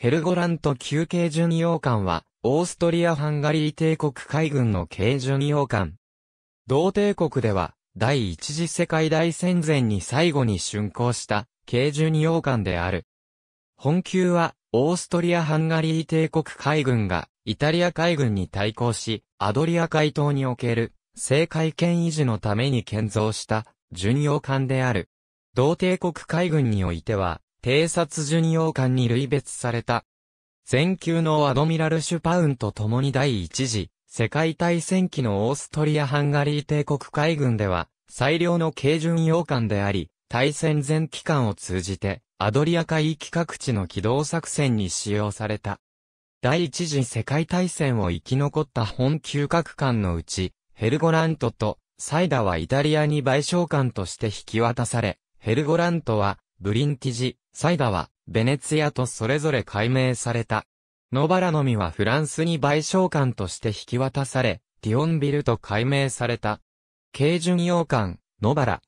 ヘルゴラント級軽巡洋艦は、オーストリア・ハンガリー帝国海軍の軽巡洋艦。同帝国では、第一次世界大戦前に最後に竣工した、軽巡洋艦である。本級は、オーストリア・ハンガリー帝国海軍が、イタリア海軍に対抗し、アドリア海島における、政界権維持のために建造した、巡洋艦である。同帝国海軍においては、偵察巡洋艦に類別された。前級のアドミラル・シュパウンと共に第一次世界大戦期のオーストリア・ハンガリー帝国海軍では最良の軽巡洋艦であり、対戦前期間を通じてアドリア海域各地の機動作戦に使用された。第一次世界大戦を生き残った本級各艦のうち、ヘルゴラントとサイダはイタリアに賠償艦として引き渡され、ヘルゴラントはブリンティジ、サイダは、ベネツィアとそれぞれ解明された。野ラのみはフランスに賠償官として引き渡され、ディオンビルと解明された。軽巡洋艦、野ラ。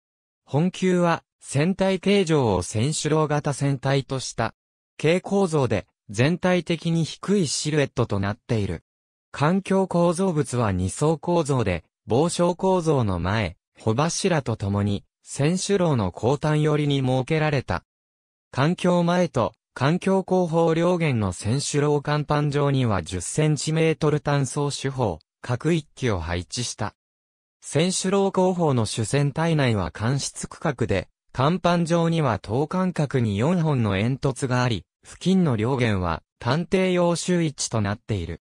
本級は、船体形状を千首楼型船体とした。軽構造で、全体的に低いシルエットとなっている。環境構造物は二層構造で、防礁構造の前、帆柱とともに、千首楼の後端寄りに設けられた。環境前と環境後方両舷の選手楼甲板上には 10cm 単装手法、各一機を配置した。選手楼後方の主戦体内は間質区画で、甲板上には等間隔に4本の煙突があり、付近の両舷は探偵用周位置となっている。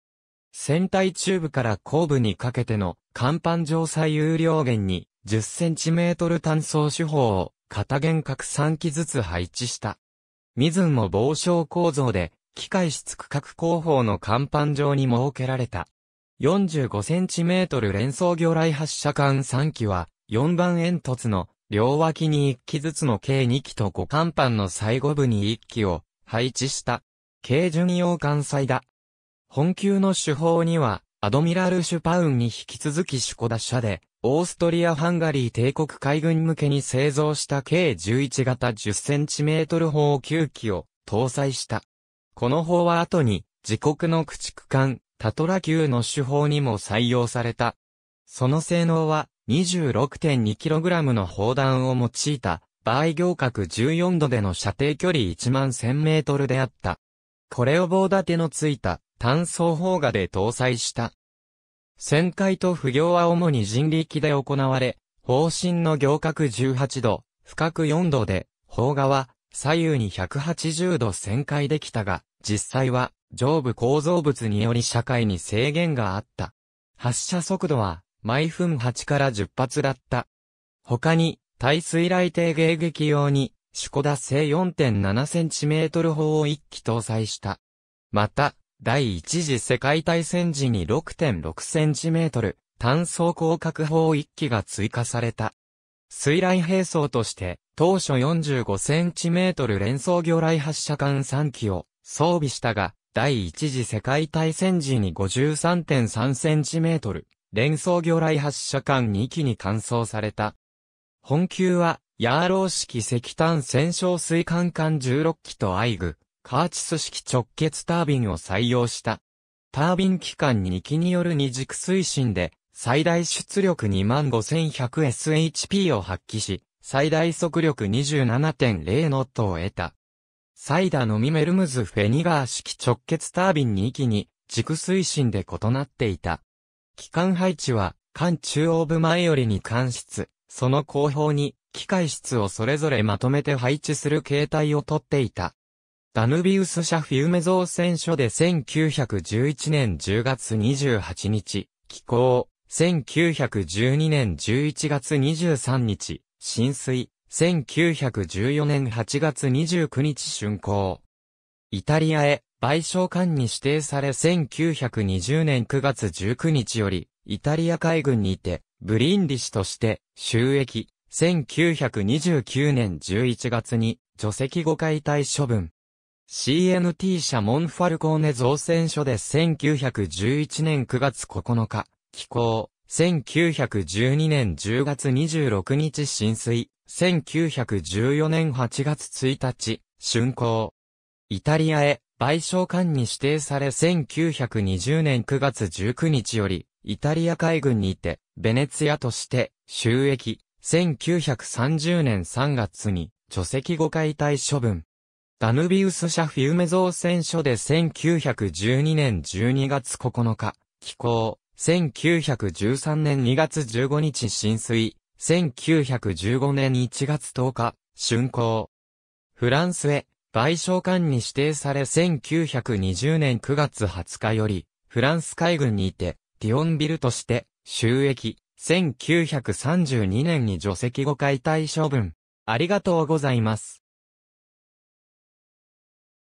船体中部から後部にかけての甲板上左右両舷に 10cm 単装手法を片弦各3機ずつ配置した。水も防傷構造で、機械室区画工法の甲板上に設けられた。45cm 連装魚雷発射管3機は、4番煙突の両脇に1機ずつの計2機と5甲板の最後部に1機を配置した。軽巡洋艦載だ。本級の手法には、アドミラル・シュパウンに引き続き主古打者で、オーストリア・ハンガリー帝国海軍向けに製造した計11型 10cm 砲9機を搭載した。この砲は後に自国の駆逐艦タトラ級の手法にも採用された。その性能は 26.2kg の砲弾を用いた場合行角14度での射程距離1万 1000m であった。これを棒立てのついた単装砲画で搭載した。旋回と不行は主に人力で行われ、方針の行角18度、深く4度で、方側、左右に180度旋回できたが、実際は、上部構造物により社会に制限があった。発射速度は、毎分8から10発だった。他に、耐水雷艇迎撃用に、シュコダ製 4.7cm 砲を1機搭載した。また、第一次世界大戦時に 6.6cm 単装降格砲1機が追加された。水雷兵装として、当初 45cm 連装魚雷発射艦3機を装備したが、第一次世界大戦時に 53.3cm 連装魚雷発射艦2機に換装された。本級は、ヤーロー式石炭戦勝水管艦16機とアイグ、カーチス式直結タービンを採用した。タービン機関2機による二軸推進で、最大出力 25100SHP を発揮し、最大速力27.0ノットを得た。サイダのミメルムズフェニガー式直結タービン2機に、軸推進で異なっていた。機関配置は、間中央部前よりに間室、その後方に、機械室をそれぞれまとめて配置する形態をとっていた。ダヌビウス社フィウメ造船所で1911年10月28日、寄港、1912年11月23日、浸水、1914年8月29日竣工。イタリアへ賠償官に指定され1920年9月19日より、イタリア海軍にて、ブリンディ氏として収益、1929年11月に除籍誤解体処分。CNT 社モンファルコーネ造船所で1911年9月9日、寄港、1912年10月26日浸水、1914年8月1日、竣工。イタリアへ、賠償官に指定され1920年9月19日より、イタリア海軍にて、ベネツィアとして、収益、1930年3月に、除籍誤解体処分。ダヌビウス社フィウメ造船所で1912年12月9日、寄港、1913年2月15日浸水、1915年1月10日、竣工。フランスへ、賠償官に指定され1920年9月20日より、フランス海軍にいて、ディオンビルとして、収益、1932年に除籍後解体処分。ありがとうございます。